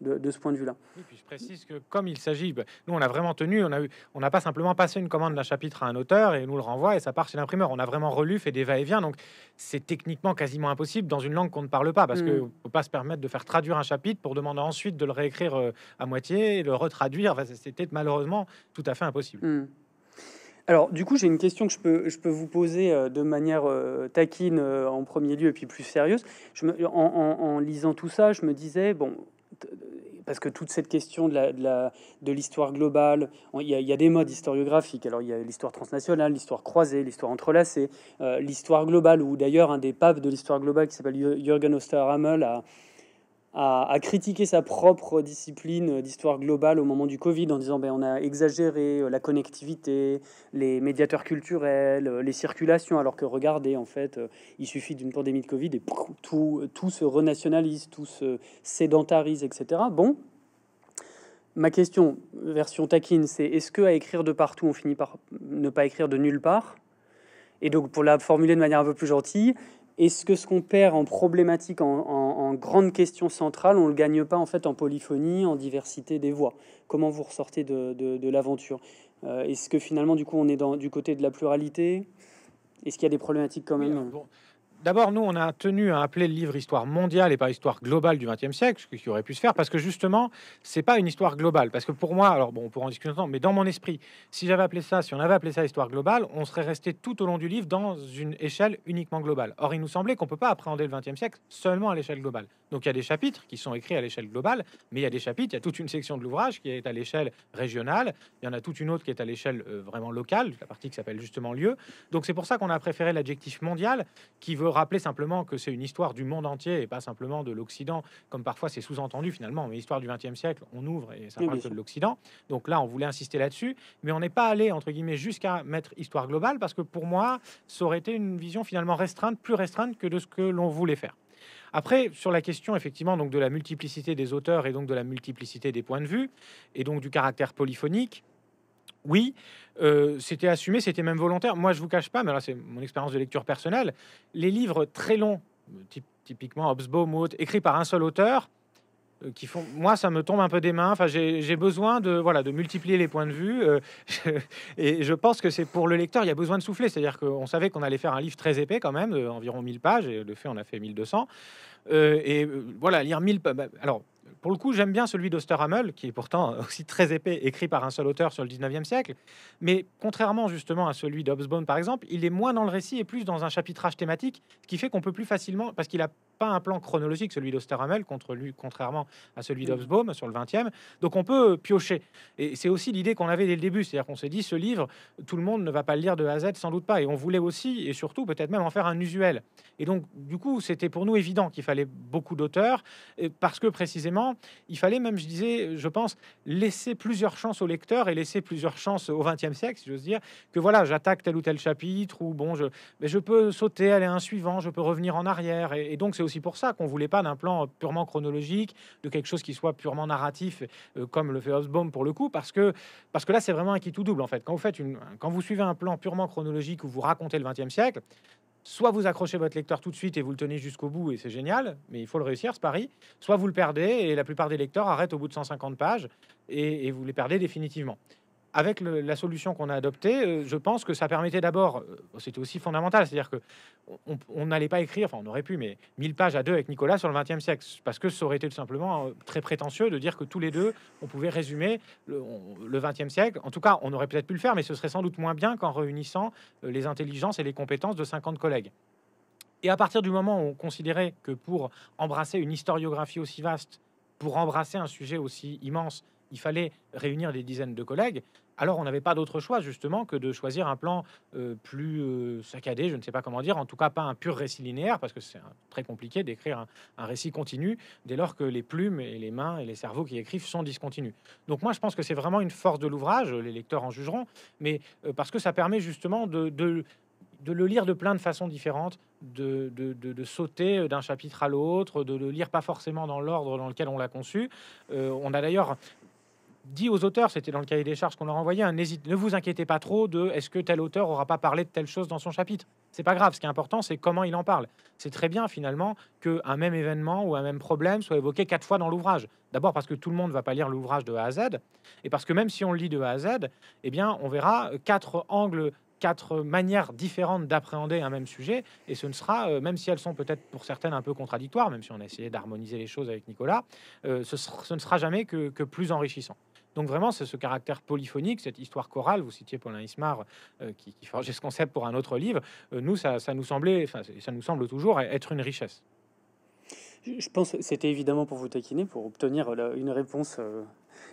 de, ce point de vue-là. puis je précise que comme il s'agit, bah, nous on a vraiment tenu, on a eu, on n'a pas simplement passé une commande d'un chapitre à un auteur et nous le renvoie et ça part chez l'imprimeur. On a vraiment relu, fait des va-et-vient, donc c'est techniquement quasiment impossible dans une langue qu'on ne parle pas parce que hmm. qu'on ne peut pas se permettre de faire traduire un chapitre pour demander ensuite de le réécrire euh, à moitié et le retraduire. Enfin, C'était malheureusement tout à fait impossible. Hmm. Alors, du coup, j'ai une question que je peux, je peux vous poser euh, de manière euh, taquine en premier lieu et puis plus sérieuse. Je en, en, lisant tout ça, je me disais, bon, euh, parce que toute cette question de, l'histoire globale, il y, a des modes historiographiques. Alors il y a l'histoire transnationale, l'histoire croisée, l'histoire entrelacée, euh, l'histoire globale, Ou d'ailleurs un des papes de l'histoire globale qui s'appelle Jürgen Osterhammel a, à, critiquer sa propre discipline euh, d'histoire globale au moment du Covid en disant ben, on a exagéré euh, la connectivité, les médiateurs culturels, euh, les circulations, alors que regardez, en fait, il suffit d'une pandémie de Covid et tout, tout se renationalise, tout se sédentarise, etc. Bon, ma question, version taquine, c'est est-ce que à écrire de partout, on finit par ne pas écrire de nulle part Et donc, pour la formuler de manière un peu plus gentille, est-ce que ce qu'on perd en problématique, en, grandes questions centrales, question centrale, on le gagne pas en fait en polyphonie, en diversité des voix Comment vous ressortez de, l'aventure euh, Est-ce que finalement, du coup, on est du côté de la pluralité Est-ce qu'il y a des problématiques quand même D'abord, nous, on a tenu à appeler le livre Histoire mondiale et pas Histoire globale du XXe siècle, ce qui aurait pu se faire, parce que justement, c'est pas une histoire globale. Parce que pour moi, alors bon, on pourra en discuter longtemps, mais dans mon esprit, si j'avais appelé ça, si on avait appelé ça Histoire globale, on serait resté tout au long du livre dans une échelle uniquement globale. Or, il nous semblait qu'on peut pas appréhender le XXe siècle seulement à l'échelle globale. Donc, il y a des chapitres qui sont écrits à l'échelle globale, mais il y a des chapitres, il y a toute une section de l'ouvrage qui est à l'échelle régionale, il y en a toute une autre qui est à l'échelle euh, vraiment locale, la partie qui s'appelle justement lieu. Donc, c'est pour ça qu'on a préféré l'adjectif mondial qui veut rappeler simplement que c'est une histoire du monde entier et pas simplement de l'Occident, comme parfois c'est sous-entendu finalement, mais l'histoire du XXe siècle, on ouvre et ça oui, parle que de l'Occident. Donc là, on voulait insister là-dessus, mais on n'est pas allé, entre guillemets, jusqu'à mettre histoire globale, parce que pour moi, ça aurait été une vision finalement restreinte, plus restreinte que de ce que l'on voulait faire. Après, sur la question effectivement donc de la multiplicité des auteurs et donc de la multiplicité des points de vue et donc du caractère polyphonique, oui, euh, c'était assumé, c'était même volontaire. Moi, je vous cache pas, mais là, c'est mon expérience de lecture personnelle. Les livres très longs, typiquement Hobsbawm ou écrits par un seul auteur, euh, qui font, moi, ça me tombe un peu des mains. Enfin, j'ai besoin de, voilà, de multiplier les points de vue. Euh, et je pense que c'est pour le lecteur, il y a besoin de souffler. C'est-à-dire qu'on savait qu'on allait faire un livre très épais, quand même, environ 1000 pages. Et le fait, on a fait 1200. et voilà, lire 1000 pages. Bah, alors, pour le coup, j'aime bien celui d'Osterhammel, qui est pourtant aussi très épais, écrit par un seul auteur sur le 19e siècle. Mais contrairement justement à celui d'Obsborne, par exemple, il est moins dans le récit et plus dans un chapitrage thématique, ce qui fait qu'on peut plus facilement, parce qu'il a pas un plan chronologique, celui d'Osteramel, contre lui, contrairement à celui mm. d'Obsbaum sur le 20e. Donc on peut piocher. Et c'est aussi l'idée qu'on avait dès le début, c'est-à-dire qu'on s'est dit, ce livre, tout le monde ne va pas le lire de A à Z, sans doute pas. Et on voulait aussi, et surtout peut-être même en faire un usuel. Et donc, du coup, c'était pour nous évident qu'il fallait beaucoup d'auteurs, parce que précisément, il fallait même, je disais, je pense, laisser plusieurs chances au lecteur et laisser plusieurs chances au 20e siècle, si j'ose dire, que voilà, j'attaque tel ou tel chapitre, ou bon, je, mais je peux sauter, aller un suivant, je peux revenir en arrière. Et, donc, aussi pour ça qu'on voulait pas d'un plan purement chronologique, de quelque chose qui soit purement narratif, euh, comme le fait Hobsbawm pour le coup, parce que, parce que là, c'est vraiment un qui tout double en fait. Quand vous, faites une, quand vous suivez un plan purement chronologique où vous racontez le 20e siècle, soit vous accrochez votre lecteur tout de suite et vous le tenez jusqu'au bout et c'est génial, mais il faut le réussir ce pari, soit vous le perdez et la plupart des lecteurs arrêtent au bout de 150 pages et vous les perdez définitivement avec la solution qu'on a adoptée, euh, je pense que ça permettait d'abord, euh, c'était aussi fondamental, c'est-à-dire que on n'allait pas écrire, enfin on aurait pu, mais 1000 pages à deux avec Nicolas sur le 20e siècle, parce que ça aurait été tout simplement euh, très prétentieux de dire que tous les deux, on pouvait résumer le, le 20e siècle. En tout cas, on aurait peut-être pu le faire, mais ce serait sans doute moins bien qu'en réunissant les intelligences et les compétences de 50 collègues. Et à partir du moment où on considérait que pour embrasser une historiographie aussi vaste, pour embrasser un sujet aussi immense, il fallait réunir des dizaines de collègues, alors on n'avait pas d'autre choix justement que de choisir un plan euh, plus euh, saccadé, je ne sais pas comment dire, en tout cas pas un pur récit linéaire, parce que c'est hein, très compliqué d'écrire un, récit continu dès lors que les plumes et les mains et les cerveaux qui écrivent sont discontinus. Donc moi je pense que c'est vraiment une force de l'ouvrage, les lecteurs en jugeront, mais euh, parce que ça permet justement de, le lire de plein de façons différentes, de, de sauter d'un chapitre à l'autre, de le lire pas forcément dans l'ordre dans lequel on l'a conçu. on a d'ailleurs dit aux auteurs, c'était dans le cahier des charges qu'on leur envoyait, un hein, ne vous inquiétez pas trop de est-ce que tel auteur aura pas parlé de telle chose dans son chapitre. C'est pas grave, ce qui est important, c'est comment il en parle. C'est très bien finalement qu'un même événement ou un même problème soit évoqué quatre fois dans l'ouvrage. D'abord parce que tout le monde ne va pas lire l'ouvrage de A à Z, et parce que même si on le lit de A à Z, eh bien on verra quatre angles quatre manières différentes d'appréhender un même sujet, et ce ne sera, euh, même si elles sont peut-être pour certaines un peu contradictoires, même si on a essayé d'harmoniser les choses avec Nicolas, euh, ce, ne sera jamais que plus enrichissant. Donc vraiment, c'est ce caractère polyphonique, cette histoire chorale, vous citiez Paulin Ismar euh, qui, forgeait ce concept pour un autre livre, euh, nous, ça, nous semblait, enfin, ça nous semble toujours être une richesse. Je pense que c'était évidemment pour vous taquiner, pour obtenir une réponse euh,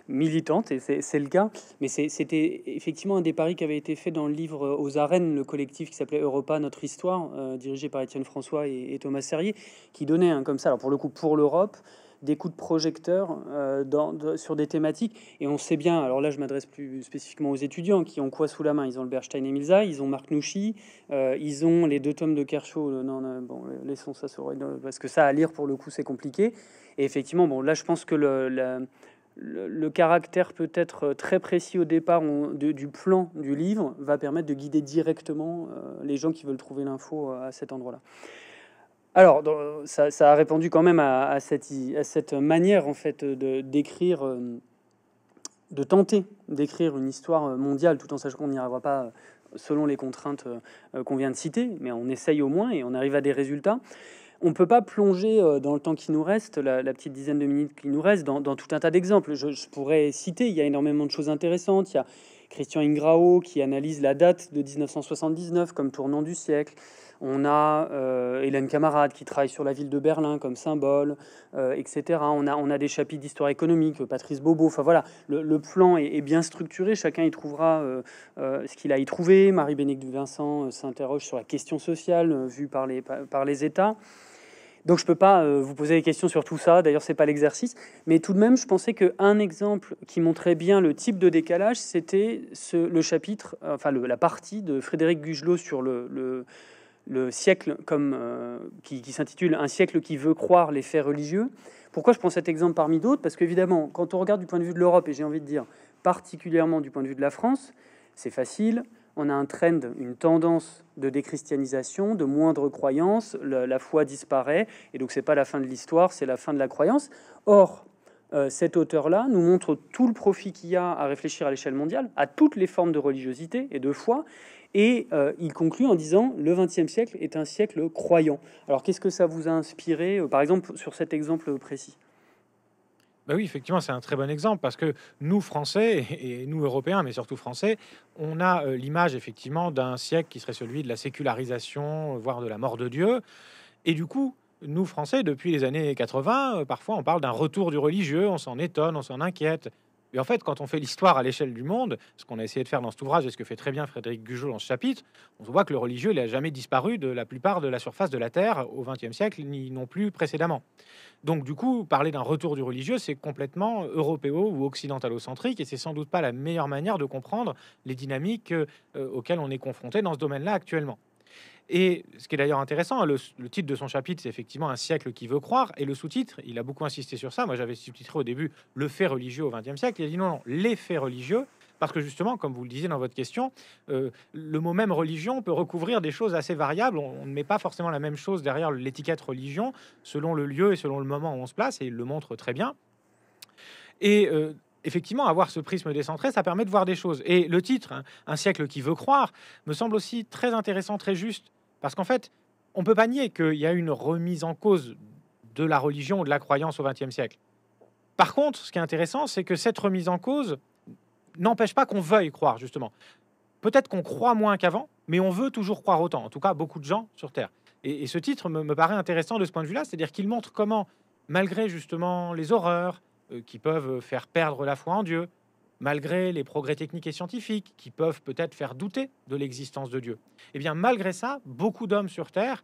militante, et c'est le cas. Mais c'était effectivement un des paris qui avait été fait dans le livre Aux arènes, le collectif qui s'appelait Europa, notre histoire, dirigé par Étienne François et, Thomas Serrier, qui donnait hein, comme ça, alors pour le coup, pour l'Europe, des coups de projecteur euh, dans, sur des thématiques. Et on sait bien, alors là je m'adresse plus spécifiquement aux étudiants qui ont quoi sous la main Ils ont le Berstein et Milza, ils ont Marc Nouchi, euh, ils ont les deux tomes de Kershaw. Euh, non, non, bon, laissons ça sur... Parce que ça à lire pour le coup c'est compliqué. Et effectivement, bon, là je pense que le, caractère peut-être très précis au départ du plan du livre va permettre de guider directement les gens qui veulent trouver l'info à cet endroit-là. Alors, ça, a répondu quand même à, cette, manière, en fait, d'écrire, euh, de, tenter d'écrire une histoire euh, mondiale, tout en sachant qu'on n'y arrivera pas euh, selon les contraintes qu'on vient de citer, mais on essaye au moins et on arrive à des résultats. On ne peut pas plonger dans le temps qui nous reste, la, petite dizaine de minutes qui nous reste, dans, tout un tas d'exemples. Je, je, pourrais citer, il y a énormément de choses intéressantes. Il y a Christian Ingrao qui analyse la date de 1979 comme tournant du siècle. On a euh, Hélène Camarade qui travaille sur la ville de Berlin comme symbole, euh, etc. On a, des chapitres d'histoire économique, Patrice Bobo. Enfin voilà, le, plan est, bien structuré. Chacun y trouvera euh, ce qu'il a y trouvé. marie Du Vincent s'interroge sur la question sociale vue par les, par les États. Donc je ne peux pas vous poser des questions sur tout ça, d'ailleurs ce n'est pas l'exercice, mais tout de même je pensais qu'un exemple qui montrait bien le type de décalage, c'était le chapitre, enfin la partie de Frédéric Gugelot sur le, le siècle comme, euh, qui, s'intitule Un siècle qui veut croire les faits religieux. Pourquoi je prends cet exemple parmi d'autres Parce qu'évidemment, quand on regarde du point de vue de l'Europe, et j'ai envie de dire particulièrement du point de vue de la France, c'est facile. On a un trend, une tendance de déchristianisation, de moindre croyance, la, foi disparaît, et donc c'est pas la fin de l'histoire, c'est la fin de la croyance. Or, euh, cet auteur-là nous montre tout le profit qu'il y a à réfléchir à l'échelle mondiale, à toutes les formes de religiosité et de foi, et euh, il conclut en disant le XXe siècle est un siècle croyant. Alors qu'est-ce que ça vous a inspiré, euh, par exemple, sur cet exemple précis bah oui, effectivement, c'est un très bon exemple parce que nous, Français, et nous, Européens, mais surtout Français, on a euh, l'image effectivement d'un siècle qui serait celui de la sécularisation, voire de la mort de Dieu. Et du coup, nous, Français, depuis les années 80, parfois on parle d'un retour du religieux, on s'en étonne, on s'en inquiète. Et en fait, quand on fait l'histoire à l'échelle du monde, ce qu'on a essayé de faire dans cet ouvrage et ce que fait très bien Frédéric Gugeot dans ce chapitre, on voit que le religieux n'a jamais disparu de la plupart de la surface de la Terre au XXe siècle, ni non plus précédemment. Donc du coup, parler d'un retour du religieux, c'est complètement européo ou occidentalocentrique, et c'est sans doute pas la meilleure manière de comprendre les dynamiques euh, auxquelles on est confronté dans ce domaine-là actuellement. Et ce qui est d'ailleurs intéressant, le, titre de son chapitre, c'est effectivement Un siècle qui veut croire. Et le sous-titre, il a beaucoup insisté sur ça. Moi, j'avais sous-titré au début Le fait religieux au XXe siècle. Il a dit non, non, les faits religieux. Parce que justement, comme vous le disiez dans votre question, euh, le mot même religion peut recouvrir des choses assez variables. On, ne met pas forcément la même chose derrière l'étiquette religion selon le lieu et selon le moment où on se place, et il le montre très bien. Et euh, effectivement, avoir ce prisme décentré, ça permet de voir des choses. Et le titre, hein, Un siècle qui veut croire, me semble aussi très intéressant, très juste, parce qu'en fait, on peut pas nier qu'il y a une remise en cause de la religion ou de la croyance au XXe siècle. Par contre, ce qui est intéressant, c'est que cette remise en cause n'empêche pas qu'on veuille croire, justement. Peut-être qu'on croit moins qu'avant, mais on veut toujours croire autant, en tout cas beaucoup de gens sur Terre. Et, ce titre me paraît intéressant de ce point de vue-là, c'est-à-dire qu'il montre comment, malgré justement les horreurs, euh, qui peuvent euh, faire perdre la foi en Dieu, malgré les progrès techniques et scientifiques, qui peuvent peut-être faire douter de l'existence de Dieu. Eh bien, malgré ça, beaucoup d'hommes sur Terre,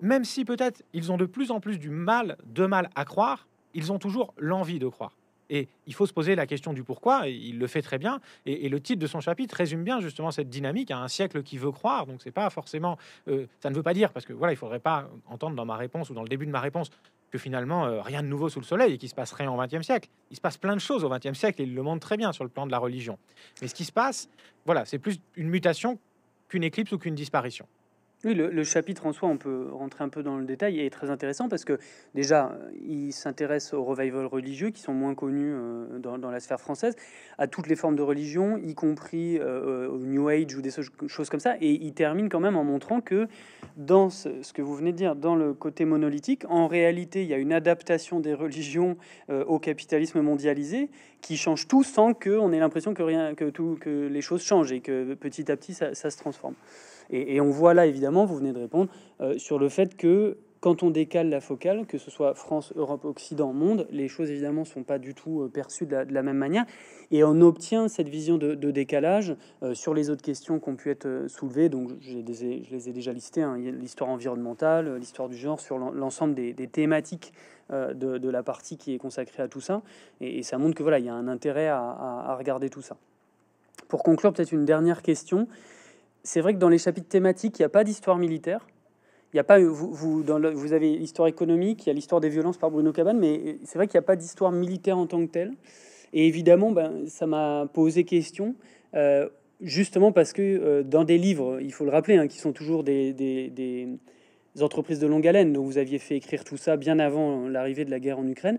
même si peut-être ils ont de plus en plus du mal, de mal à croire, ils ont toujours l'envie de croire. Et il faut se poser la question du pourquoi, et il le fait très bien. Et, le titre de son chapitre résume bien justement cette dynamique à hein, un siècle qui veut croire. Donc c'est pas forcément, euh, ça ne veut pas dire, parce que voilà, il faudrait pas entendre dans ma réponse ou dans le début de ma réponse que finalement euh, rien de nouveau sous le soleil et qu'il se passe rien au XXe siècle. Il se passe plein de choses au XXe siècle et il le montre très bien sur le plan de la religion. Mais ce qui se passe, voilà, c'est plus une mutation qu'une éclipse ou qu'une disparition. Oui, le, chapitre en soi, on peut rentrer un peu dans le détail, est très intéressant parce que déjà, il s'intéresse aux revivals religieux qui sont moins connus euh, dans, la sphère française, à toutes les formes de religion, y compris euh, euh, au New Age ou des choses comme ça, et il termine quand même en montrant que dans ce, que vous venez de dire, dans le côté monolithique, en réalité, il y a une adaptation des religions au capitalisme mondialisé qui change tout sans qu'on ait l'impression que, rien, que, tout, que les choses changent et que petit à petit, ça se transforme. Et, on voit là, évidemment, vous venez de répondre, euh, sur le fait que quand on décale la focale, que ce soit France, Europe, Occident, monde, les choses évidemment ne sont pas du tout euh, perçues de la, même manière. Et on obtient cette vision de, décalage euh, sur les autres questions qui ont pu être soulevées. Donc je les ai, je les ai déjà listées hein. l'histoire environnementale, l'histoire du genre, sur l'ensemble des, thématiques de, la partie qui est consacrée à tout ça. Et, ça montre que voilà, il y a un intérêt à regarder tout ça. Pour conclure, peut-être une dernière question c'est vrai que dans les chapitres thématiques, il n'y a pas d'histoire militaire. Il n'y a pas, vous, dans vous avez l'histoire économique, il y a l'histoire des violences par Bruno Cabane, mais c'est vrai qu'il n'y a pas d'histoire militaire en tant que telle. Et évidemment, ben, ça m'a posé question, euh, justement parce que euh, dans des livres, il faut le rappeler, hein, qui sont toujours des, entreprises de longue haleine, dont vous aviez fait écrire tout ça bien avant l'arrivée de la guerre en Ukraine.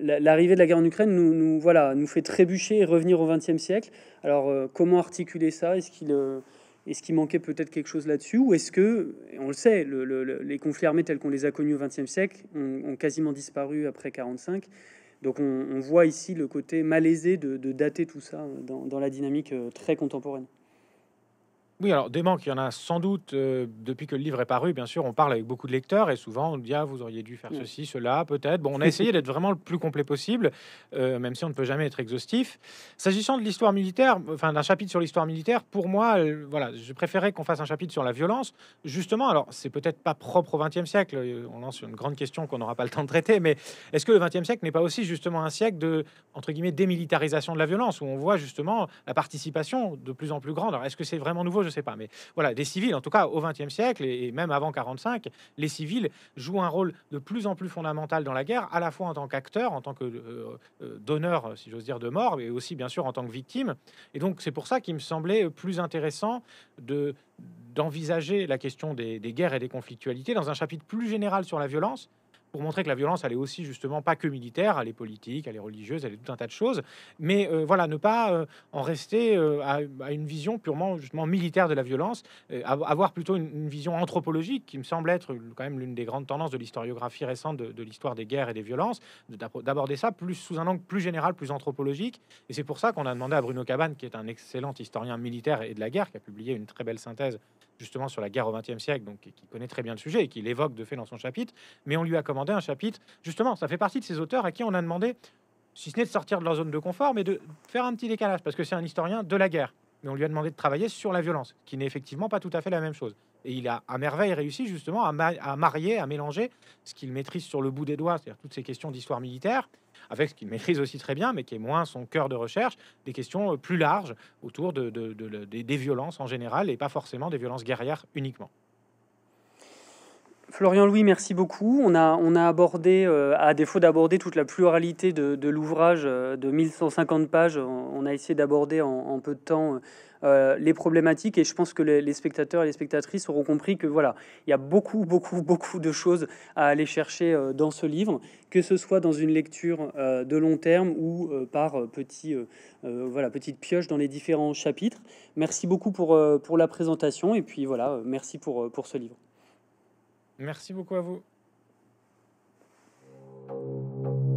L'arrivée de la guerre en Ukraine nous, nous, voilà, nous fait trébucher et revenir au XXe siècle. Alors, euh, comment articuler ça Est-ce qu'il est-ce qu'il manquait peut-être quelque chose là-dessus Ou est-ce que, on le sait, les conflits armés tels qu'on les a connus au XXe siècle ont, quasiment disparu après 45 Donc on, voit ici le côté malaisé de, dater tout ça dans la dynamique euh, très contemporaine. Oui, alors des manques, il y en a sans doute euh, depuis que le livre est paru. Bien sûr, on parle avec beaucoup de lecteurs et souvent on dit ah, vous auriez dû faire mm. ceci, cela, peut-être. Bon, on a essayé d'être vraiment le plus complet possible, euh, même si on ne peut jamais être exhaustif. S'agissant de l'histoire militaire, enfin d'un chapitre sur l'histoire militaire, pour moi, euh, voilà, je préférais qu'on fasse un chapitre sur la violence. Justement, alors c'est peut-être pas propre au XXe siècle. On lance une grande question qu'on n'aura pas le temps de traiter, mais est-ce que le XXe siècle n'est pas aussi justement un siècle de entre guillemets démilitarisation de la violence où on voit justement la participation de plus en plus grande. est-ce que c'est vraiment nouveau je sais pas. Mais voilà, des civils, en tout cas au XXe siècle et, même avant 45, les civils jouent un rôle de plus en plus fondamental dans la guerre, à la fois en tant qu'acteur, en tant que euh, euh, donneur, si j'ose dire, de mort, mais aussi bien sûr en tant que victime. Et donc c'est pour ça qu'il me semblait plus intéressant de d'envisager la question des guerres et des conflictualités dans un chapitre plus général sur la violence pour montrer que la violence, elle est aussi justement pas que militaire, elle est politique, elle est religieuse, elle est tout un tas de choses. Mais euh, voilà, ne pas euh, en rester euh, à, une vision purement justement militaire de la violence, avoir plutôt une, vision anthropologique qui me semble être quand même l'une des grandes tendances de l'historiographie récente de, l'histoire des guerres et des violences, d'aborder ça plus sous un angle plus général, plus anthropologique. Et c'est pour ça qu'on a demandé à Bruno Cabane, qui est un excellent historien militaire et de la guerre, qui a publié une très belle synthèse justement sur la guerre au XXe siècle, donc qui connaît très bien le sujet et qui l'évoque de fait dans son chapitre. Mais on lui a commandé un chapitre, justement, ça fait partie de ces auteurs à qui on a demandé, si ce n'est de sortir de leur zone de confort, mais de faire un petit décalage, parce que c'est un historien de la guerre mais on lui a demandé de travailler sur la violence, qui n'est effectivement pas tout à fait la même chose. Et il a à merveille réussi justement à, marier, à mélanger ce qu'il maîtrise sur le bout des doigts, c'est-à-dire toutes ces questions d'histoire militaire, avec ce qu'il maîtrise aussi très bien, mais qui est moins son cœur de recherche, des questions euh, plus larges autour des violences en général et pas forcément des violences guerrières uniquement. Florian Louis, merci beaucoup. On a, abordé, euh, à défaut d'aborder toute la pluralité de, de l'ouvrage euh, de 1150 pages, on, a essayé d'aborder en, peu de temps euh, les problématiques et je pense que les, spectateurs et les spectatrices auront compris que voilà, il y a beaucoup, beaucoup, beaucoup de choses à aller chercher dans ce livre, que ce soit dans une lecture de long terme ou par petits, voilà, petite pioche dans les différents chapitres. Merci beaucoup pour, pour la présentation et puis voilà, merci pour, pour ce livre. Merci beaucoup à vous.